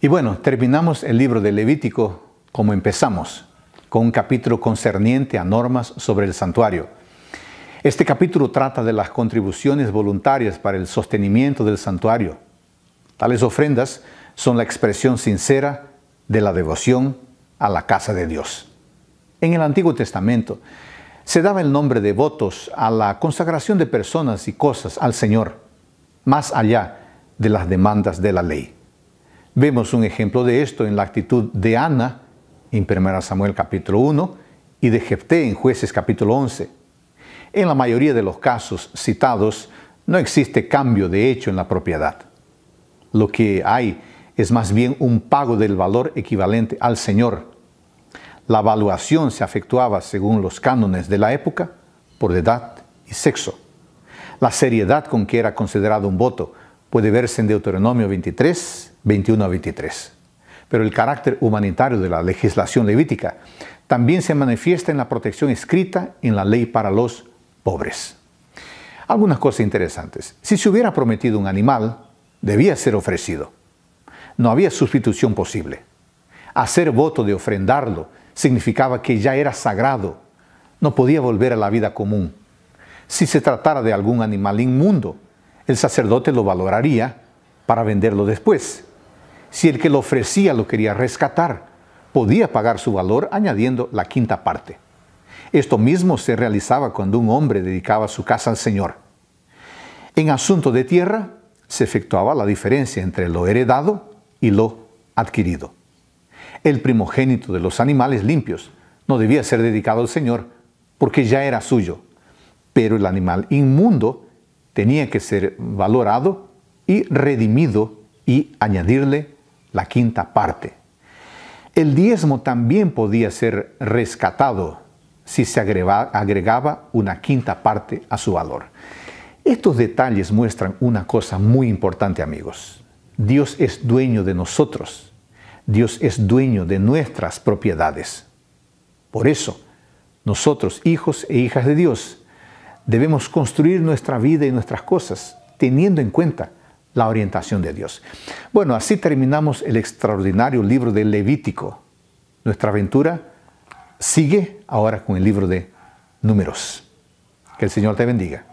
Y bueno, terminamos el libro de Levítico como empezamos, con un capítulo concerniente a normas sobre el santuario. Este capítulo trata de las contribuciones voluntarias para el sostenimiento del santuario. Tales ofrendas son la expresión sincera de la devoción a la casa de Dios. En el Antiguo Testamento se daba el nombre de votos a la consagración de personas y cosas al Señor, más allá de las demandas de la ley. Vemos un ejemplo de esto en la actitud de Ana en 1 Samuel capítulo 1 y de Jefté en Jueces capítulo 11. En la mayoría de los casos citados no existe cambio de hecho en la propiedad. Lo que hay es más bien un pago del valor equivalente al señor. La valuación se efectuaba según los cánones de la época por edad y sexo. La seriedad con que era considerado un voto puede verse en Deuteronomio 23 21 a 23. Pero el carácter humanitario de la legislación levítica también se manifiesta en la protección escrita en la ley para los pobres. Algunas cosas interesantes. Si se hubiera prometido un animal, debía ser ofrecido. No había sustitución posible. Hacer voto de ofrendarlo significaba que ya era sagrado. No podía volver a la vida común. Si se tratara de algún animal inmundo, el sacerdote lo valoraría para venderlo después si el que lo ofrecía lo quería rescatar, podía pagar su valor añadiendo la quinta parte. Esto mismo se realizaba cuando un hombre dedicaba su casa al Señor. En asunto de tierra, se efectuaba la diferencia entre lo heredado y lo adquirido. El primogénito de los animales limpios no debía ser dedicado al Señor, porque ya era suyo, pero el animal inmundo tenía que ser valorado y redimido y añadirle la quinta parte. El diezmo también podía ser rescatado si se agregaba una quinta parte a su valor. Estos detalles muestran una cosa muy importante amigos. Dios es dueño de nosotros. Dios es dueño de nuestras propiedades. Por eso, nosotros, hijos e hijas de Dios, debemos construir nuestra vida y nuestras cosas teniendo en cuenta la orientación de Dios. Bueno, así terminamos el extraordinario libro de Levítico. Nuestra aventura sigue ahora con el libro de Números. Que el Señor te bendiga.